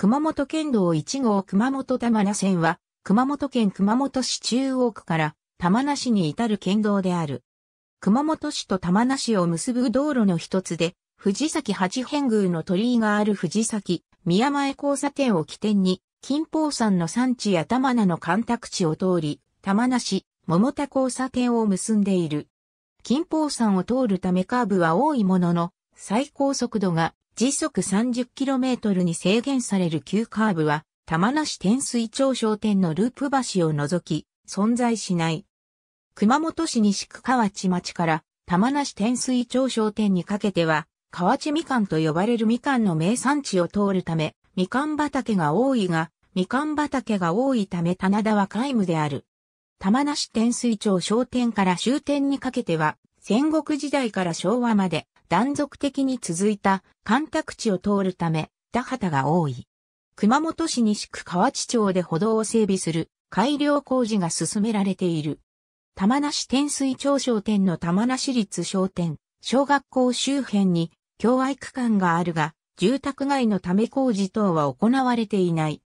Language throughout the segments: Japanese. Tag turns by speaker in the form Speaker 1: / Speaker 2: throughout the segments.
Speaker 1: 熊本県道1号熊本玉名線は、熊本県熊本市中央区から玉名市に至る県道である。熊本市と玉名市を結ぶ道路の一つで、藤崎八変宮の鳥居がある藤崎、宮前交差点を起点に、金峰山の山地や玉名の干拓地を通り、玉名市、桃田交差点を結んでいる。金峰山を通るためカーブは多いものの、最高速度が時速 30km に制限される急カーブは、玉名市天水町商店のループ橋を除き、存在しない。熊本市西区河内町から玉名市天水町商店にかけては、河内みかんと呼ばれるみかんの名産地を通るため、みかん畑が多いが、みかん畑が多いため棚田は皆無である。玉名市天水町商店から終点にかけては、戦国時代から昭和まで断続的に続いた干拓地を通るため、田畑が多い。熊本市西区河内町で歩道を整備する改良工事が進められている。玉梨天水町商店の玉梨立商店、小学校周辺に共愛区間があるが、住宅街のため工事等は行われていない。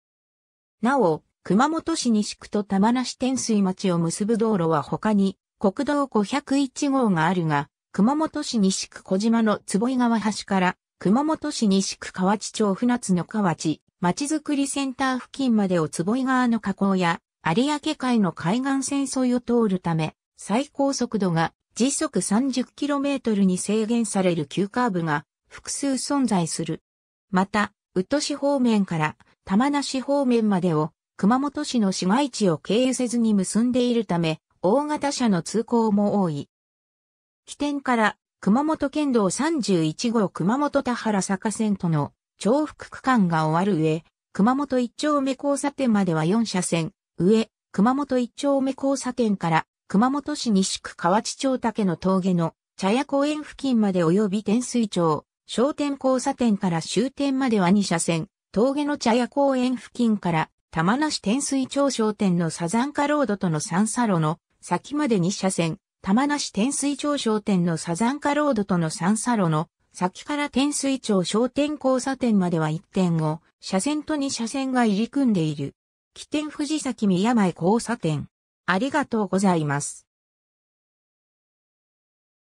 Speaker 1: なお、熊本市西区と玉梨天水町を結ぶ道路は他に国道501号があるが、熊本市西区小島の坪井川橋から、熊本市西区河内町船津の河内、町づくりセンター付近までを坪井川の河口や、有明海の海岸線沿いを通るため、最高速度が時速 30km に制限される急カーブが複数存在する。また、宇都市方面から玉名市方面までを熊本市の市街地を経由せずに結んでいるため、大型車の通行も多い。起点から熊本県道31号熊本田原坂線との重複区間が終わる上、熊本一丁目交差点までは4車線、上、熊本一丁目交差点から熊本市西区河内町竹の峠の茶屋公園付近まで及び天水町、商店交差点から終点までは2車線、峠の茶屋公園付近から玉名市天水町商店のサザンカロードとの三差路の先まで2車線、玉梨天水町商店のサザンカロードとの三差路の、先から天水町商店交差点までは1.5、車線と2車線が入り組んでいる。起点藤崎宮前交差点。ありがとうございます。